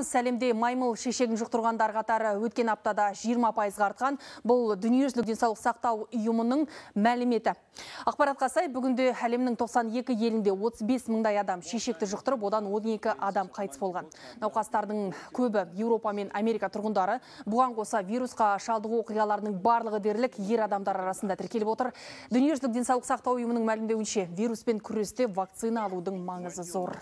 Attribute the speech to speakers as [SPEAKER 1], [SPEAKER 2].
[SPEAKER 1] сәлемде маймыл шешегін жұқтырғандар қатары өткен аптада 20 пайызға артқан. Бұл дүниежүзілік денсаулық сақтау ұйымының мәліметі. Ақпаратқа сай бүгінде әлемнің 92 елінде 35 мыңдай адам шешекті жұқтырып, одан 12 адам қайтыс болған. Науқастардың көбі Еуропа мен Америка тұрғындары бұған қоса вирусқа шалдығу оқиғаларының барлығы дерлік ер адамдар арасында тіркеліп отыр. Дүниежүзілік денсаулық сақтау ұйымының мәлімдеуінше вируспен күресте вакцина алудың маңызы зор.